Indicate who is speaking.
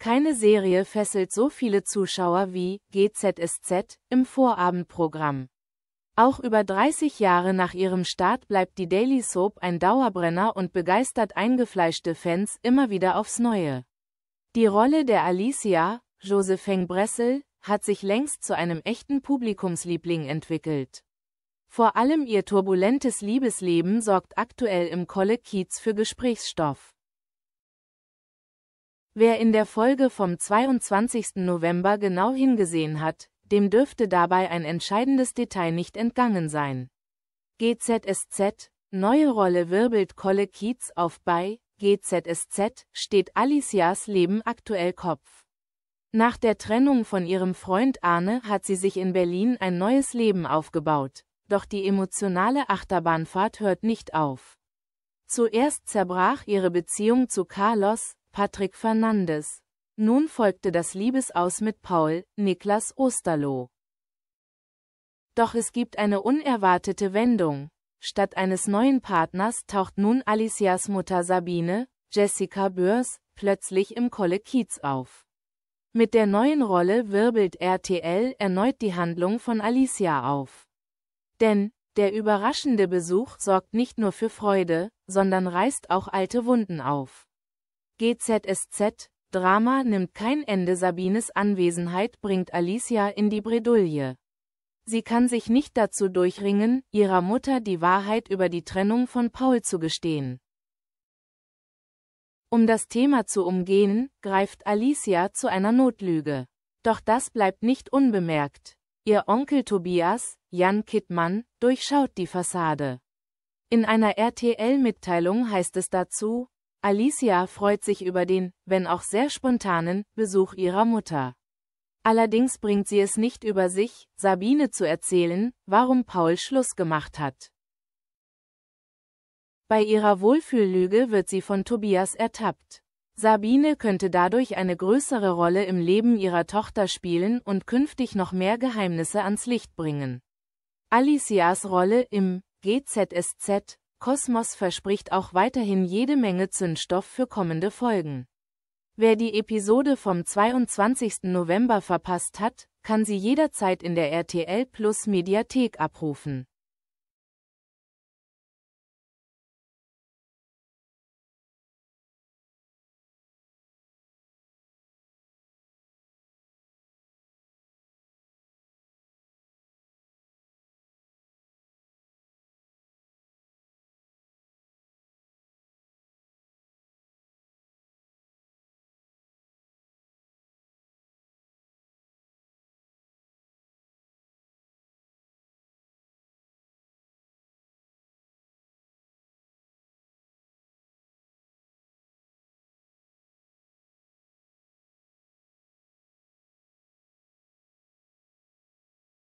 Speaker 1: Keine Serie fesselt so viele Zuschauer wie GZSZ im Vorabendprogramm. Auch über 30 Jahre nach ihrem Start bleibt die Daily Soap ein Dauerbrenner und begeistert eingefleischte Fans immer wieder aufs Neue. Die Rolle der Alicia, Josephine Bressel, hat sich längst zu einem echten Publikumsliebling entwickelt. Vor allem ihr turbulentes Liebesleben sorgt aktuell im Kolle Kiez für Gesprächsstoff. Wer in der Folge vom 22. November genau hingesehen hat, dem dürfte dabei ein entscheidendes Detail nicht entgangen sein. GZSZ, neue Rolle wirbelt Kolle Kiez auf bei, GZSZ steht Alicias Leben aktuell Kopf. Nach der Trennung von ihrem Freund Arne hat sie sich in Berlin ein neues Leben aufgebaut, doch die emotionale Achterbahnfahrt hört nicht auf. Zuerst zerbrach ihre Beziehung zu Carlos, Patrick Fernandes. Nun folgte das Liebesaus mit Paul, Niklas Osterloh. Doch es gibt eine unerwartete Wendung. Statt eines neuen Partners taucht nun Alicias Mutter Sabine, Jessica Börs, plötzlich im Kolle Kiez auf. Mit der neuen Rolle wirbelt RTL erneut die Handlung von Alicia auf. Denn, der überraschende Besuch sorgt nicht nur für Freude, sondern reißt auch alte Wunden auf. GZSZ, Drama nimmt kein Ende Sabines Anwesenheit bringt Alicia in die Bredouille. Sie kann sich nicht dazu durchringen, ihrer Mutter die Wahrheit über die Trennung von Paul zu gestehen. Um das Thema zu umgehen, greift Alicia zu einer Notlüge. Doch das bleibt nicht unbemerkt. Ihr Onkel Tobias, Jan Kittmann, durchschaut die Fassade. In einer RTL-Mitteilung heißt es dazu, Alicia freut sich über den, wenn auch sehr spontanen, Besuch ihrer Mutter. Allerdings bringt sie es nicht über sich, Sabine zu erzählen, warum Paul Schluss gemacht hat. Bei ihrer Wohlfühllüge wird sie von Tobias ertappt. Sabine könnte dadurch eine größere Rolle im Leben ihrer Tochter spielen und künftig noch mehr Geheimnisse ans Licht bringen. Alicias Rolle im GZSZ Kosmos verspricht auch weiterhin jede Menge Zündstoff für kommende Folgen. Wer die Episode vom 22. November verpasst hat, kann sie jederzeit in der RTL Plus Mediathek abrufen.